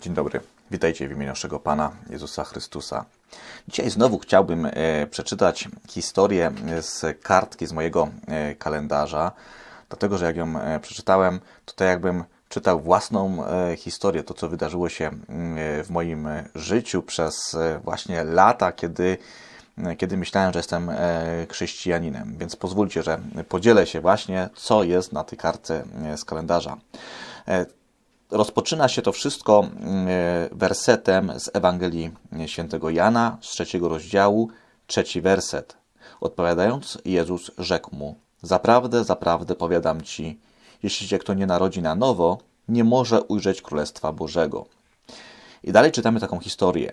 Dzień dobry, witajcie w imieniu naszego Pana Jezusa Chrystusa. Dzisiaj znowu chciałbym e, przeczytać historię z kartki z mojego e, kalendarza, dlatego że jak ją e, przeczytałem, to tak jakbym czytał własną historię, to co wydarzyło się w moim życiu przez właśnie lata, kiedy, kiedy myślałem, że jestem chrześcijaninem. Więc pozwólcie, że podzielę się właśnie, co jest na tej kartce z kalendarza. Rozpoczyna się to wszystko mm, e, wersetem z Ewangelii Świętego Jana z trzeciego rozdziału, trzeci werset. Odpowiadając, Jezus rzekł mu: Zaprawdę, zaprawdę powiadam ci, jeśli się kto nie narodzi na nowo, nie może ujrzeć Królestwa Bożego. I dalej czytamy taką historię.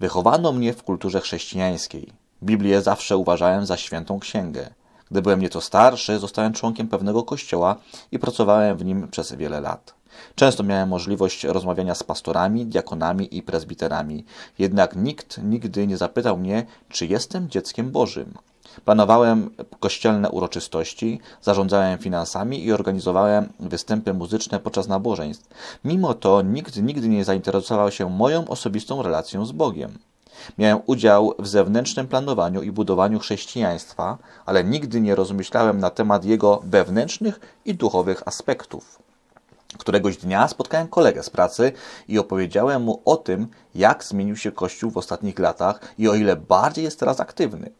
Wychowano mnie w kulturze chrześcijańskiej. Biblię zawsze uważałem za świętą księgę. Gdy byłem nieco starszy, zostałem członkiem pewnego kościoła i pracowałem w nim przez wiele lat. Często miałem możliwość rozmawiania z pastorami, diakonami i prezbiterami, jednak nikt nigdy nie zapytał mnie, czy jestem dzieckiem Bożym. Planowałem kościelne uroczystości, zarządzałem finansami i organizowałem występy muzyczne podczas nabożeństw. Mimo to nikt nigdy nie zainteresował się moją osobistą relacją z Bogiem. Miałem udział w zewnętrznym planowaniu i budowaniu chrześcijaństwa, ale nigdy nie rozmyślałem na temat jego wewnętrznych i duchowych aspektów. Któregoś dnia spotkałem kolegę z pracy i opowiedziałem mu o tym, jak zmienił się Kościół w ostatnich latach i o ile bardziej jest teraz aktywny.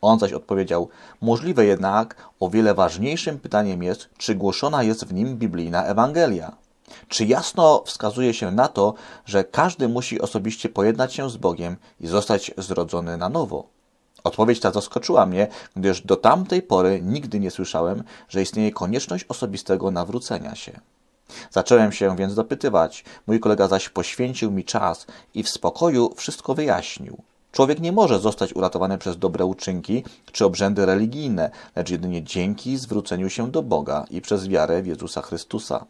On zaś odpowiedział: Możliwe jednak, o wiele ważniejszym pytaniem jest, czy głoszona jest w nim biblijna Ewangelia. Czy jasno wskazuje się na to, że każdy musi osobiście pojednać się z Bogiem i zostać zrodzony na nowo? Odpowiedź ta zaskoczyła mnie, gdyż do tamtej pory nigdy nie słyszałem, że istnieje konieczność osobistego nawrócenia się. Zacząłem się więc dopytywać. Mój kolega zaś poświęcił mi czas i w spokoju wszystko wyjaśnił. Człowiek nie może zostać uratowany przez dobre uczynki czy obrzędy religijne, lecz jedynie dzięki zwróceniu się do Boga i przez wiarę w Jezusa Chrystusa.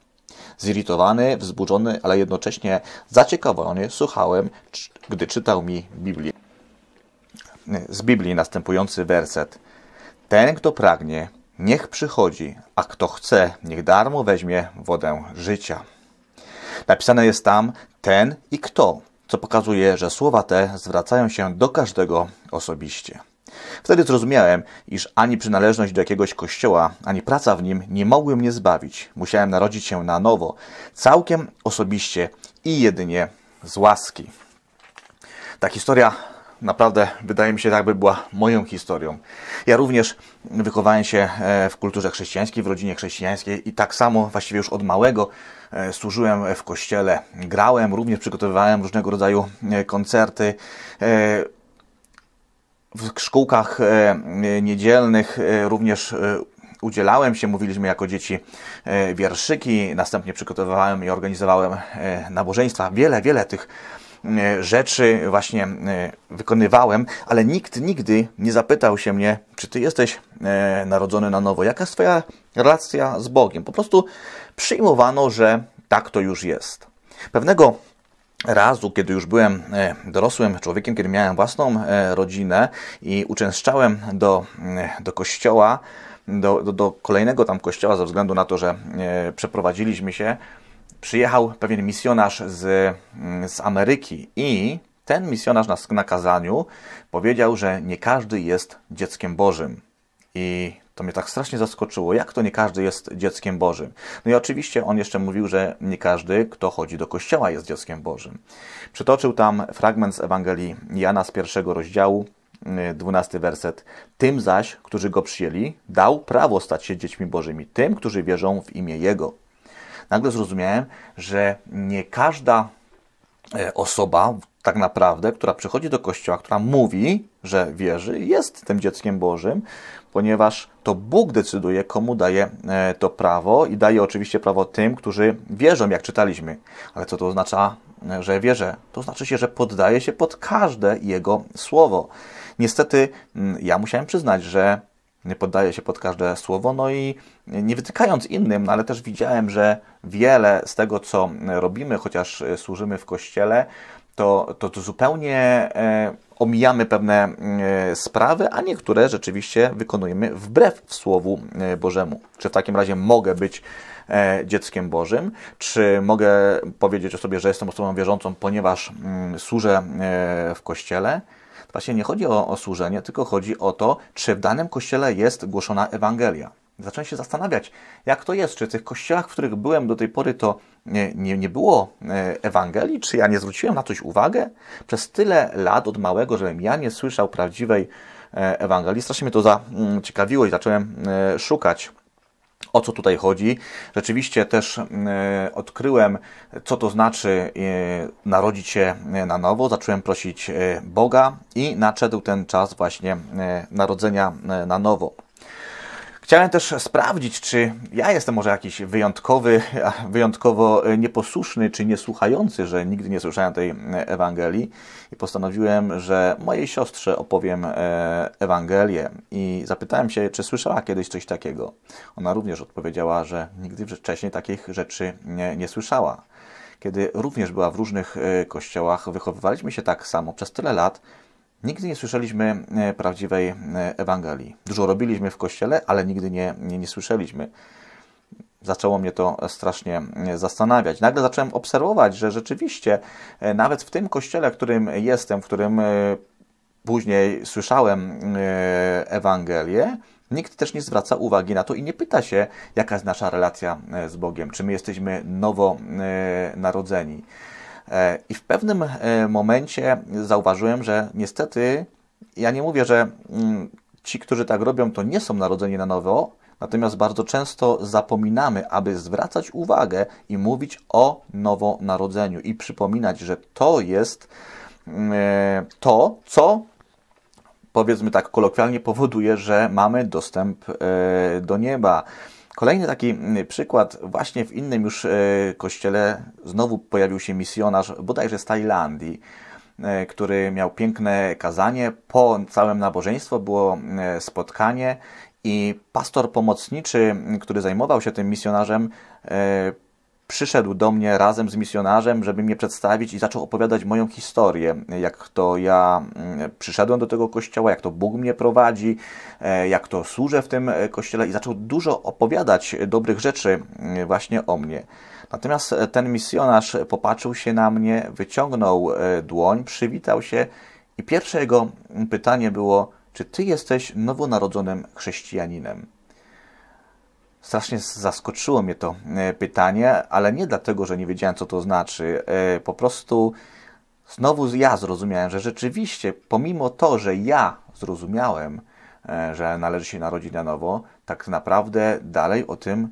Zirytowany, wzburzony, ale jednocześnie zaciekawiony słuchałem, gdy czytał mi Biblię. Z Biblii następujący werset. Ten, kto pragnie, niech przychodzi, a kto chce, niech darmo weźmie wodę życia. Napisane jest tam ten i kto, co pokazuje, że słowa te zwracają się do każdego osobiście. Wtedy zrozumiałem, iż ani przynależność do jakiegoś kościoła, ani praca w nim nie mogły mnie zbawić. Musiałem narodzić się na nowo, całkiem osobiście i jedynie z łaski. Ta historia naprawdę wydaje mi się, tak by była moją historią. Ja również wychowałem się e, w kulturze chrześcijańskiej, w rodzinie chrześcijańskiej i tak samo właściwie już od małego e, służyłem w kościele, grałem, również przygotowywałem różnego rodzaju e, koncerty. W szkółkach niedzielnych również udzielałem się, mówiliśmy jako dzieci wierszyki, następnie przygotowywałem i organizowałem nabożeństwa. Wiele, wiele tych E, rzeczy właśnie e, wykonywałem, ale nikt nigdy nie zapytał się mnie, czy ty jesteś e, narodzony na nowo, jaka jest twoja relacja z Bogiem. Po prostu przyjmowano, że tak to już jest. Pewnego razu, kiedy już byłem dorosłym człowiekiem, kiedy miałem własną rodzinę i uczęszczałem do, do kościoła, do, do, do kolejnego tam kościoła, ze względu na to, że przeprowadziliśmy się, przyjechał pewien misjonarz z, mm, z Ameryki i ten misjonarz na, na kazaniu powiedział, że nie każdy jest dzieckiem Bożym. I to mnie tak strasznie zaskoczyło, jak to nie każdy jest dzieckiem Bożym. No i oczywiście on jeszcze mówił, że nie każdy, kto chodzi do kościoła, jest dzieckiem Bożym. Przytoczył tam fragment z Ewangelii Jana z pierwszego rozdziału, y, dwunasty werset. Tym zaś, którzy go przyjęli, dał prawo stać się dziećmi Bożymi, tym, którzy wierzą w imię Jego nagle zrozumiałem, że nie każda e, osoba tak naprawdę, która przychodzi do kościoła, która mówi, że wierzy, jest tym dzieckiem Bożym, ponieważ to Bóg decyduje, komu daje e, to prawo i daje oczywiście prawo tym, którzy wierzą, jak czytaliśmy. Ale co to oznacza, e, że wierzę? To znaczy się, że poddaje się pod każde Jego słowo. Niestety, mm, ja musiałem przyznać, że nie poddaje się pod każde słowo, no i nie wytykając innym, no ale też widziałem, że wiele z tego, co robimy, chociaż służymy w kościele, to, to, to zupełnie e, omijamy pewne e, sprawy, a niektóre rzeczywiście wykonujemy wbrew Słowu e, Bożemu. Czy w takim razie mogę być e, dzieckiem Bożym? Czy mogę powiedzieć o sobie, że jestem osobą wierzącą, ponieważ mm, służę e, w kościele? Właśnie nie chodzi o, o służenie, tylko chodzi o to, czy w danym kościele jest głoszona Ewangelia. Zacząłem się zastanawiać, jak to jest, czy w tych kościołach, w których byłem do tej pory, to nie, nie, nie było e, Ewangelii, czy ja nie zwróciłem na coś uwagę? Przez tyle lat od małego, żebym ja nie słyszał prawdziwej e, Ewangelii, strasznie mnie to zaciekawiło mm, i zacząłem e, szukać o co tutaj chodzi? Rzeczywiście też e, odkryłem, co to znaczy e, narodzić się e, na nowo. Zacząłem prosić Boga i nadszedł ten czas właśnie narodzenia na nowo. Chciałem też sprawdzić, czy ja jestem może jakiś wyjątkowy, wyjątkowo nieposłuszny czy niesłuchający, że nigdy nie słyszałem tej Ewangelii i postanowiłem, że mojej siostrze opowiem e, Ewangelię i zapytałem się, czy słyszała kiedyś coś takiego. Ona również odpowiedziała, że nigdy wcześniej takich rzeczy nie, nie słyszała. Kiedy również była w różnych e, kościołach, wychowywaliśmy się tak samo przez tyle lat, Nigdy nie słyszeliśmy e, prawdziwej e, Ewangelii. Dużo robiliśmy w kościele, ale nigdy nie, nie, nie słyszeliśmy. Zaczęło mnie to e, strasznie zastanawiać. Nagle zacząłem obserwować, że rzeczywiście nawet w tym kościele, w którym jestem, w którym później słyszałem Ewangelię, Nikt też nie zwraca uwagi na to i nie pyta się, jaka jest nasza relacja z Bogiem, czy my jesteśmy nowonarodzeni. E, I w pewnym e, momencie zauważyłem, że niestety, ja nie mówię, że mm, ci, którzy tak robią, to nie są narodzeni na nowo, natomiast bardzo często zapominamy, aby zwracać uwagę i mówić o nowonarodzeniu i przypominać, że to jest mm, e, to, co powiedzmy tak kolokwialnie powoduje, że mamy dostęp do nieba. Kolejny taki mm, przykład, właśnie w innym już e, kościele znowu pojawił się misjonarz, bodajże z Tajlandii, e, który miał piękne kazanie. Po całym nabożeństwo było e, spotkanie i pastor pomocniczy, który zajmował się tym misjonarzem, przyszedł do mnie razem z misjonarzem, żeby mnie przedstawić i zaczął opowiadać moją historię, jak to ja mm, przyszedłem do tego kościoła, jak to Bóg mnie prowadzi, e, jak to służę w tym e, kościele i zaczął dużo opowiadać dobrych rzeczy mm, właśnie o mnie. Natomiast e, ten misjonarz popatrzył się na mnie, wyciągnął dłoń, przywitał się i pierwsze jego pytanie było: Czy ty jesteś nowonarodzonym chrześcijaninem? Strasznie zaskoczyło mnie to e, pytanie, ale nie dlatego, że nie wiedziałem, co to znaczy. E, po prostu znowu ja zrozumiałem, że rzeczywiście, pomimo to, że ja zrozumiałem, e, że należy się narodzić na nowo, tak naprawdę dalej o tym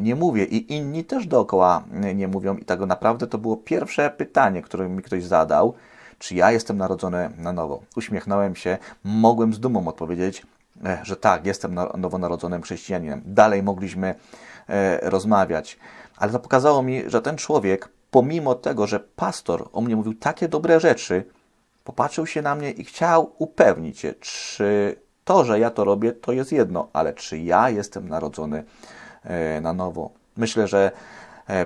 nie mówię i inni też dookoła nie mówią. I tak naprawdę to było pierwsze pytanie, które mi ktoś zadał. Czy ja jestem narodzony na nowo? Uśmiechnąłem się, mogłem z dumą odpowiedzieć, E, że tak, jestem nowonarodzonym chrześcijaninem. Dalej mogliśmy e, rozmawiać. Ale to pokazało mi, że ten człowiek, pomimo tego, że pastor o mnie mówił takie dobre rzeczy, popatrzył się na mnie i chciał upewnić się, czy to, że ja to robię, to jest jedno, ale czy ja jestem narodzony e, na nowo. Myślę, że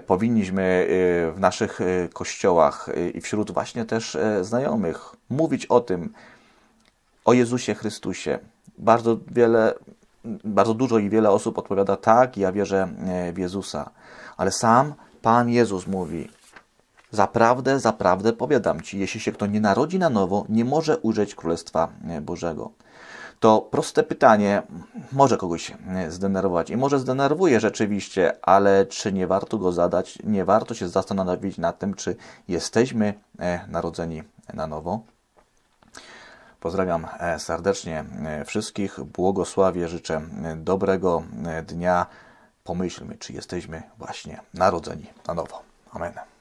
powinniśmy w naszych kościołach i wśród właśnie też znajomych mówić o tym, o Jezusie Chrystusie, bardzo wiele, bardzo dużo i wiele osób odpowiada tak, ja wierzę w Jezusa. Ale sam Pan Jezus mówi, Zaprawdę, zaprawdę powiadam ci, jeśli się kto nie narodzi na nowo, nie może użyć Królestwa Bożego. To proste pytanie może kogoś zdenerwować i może zdenerwuje rzeczywiście, ale czy nie warto go zadać, nie warto się zastanowić nad tym, czy jesteśmy e, narodzeni na nowo? Pozdrawiam e, serdecznie e, wszystkich, błogosławie, życzę e, dobrego dnia. Pomyślmy, czy jesteśmy właśnie narodzeni na nowo. Amen.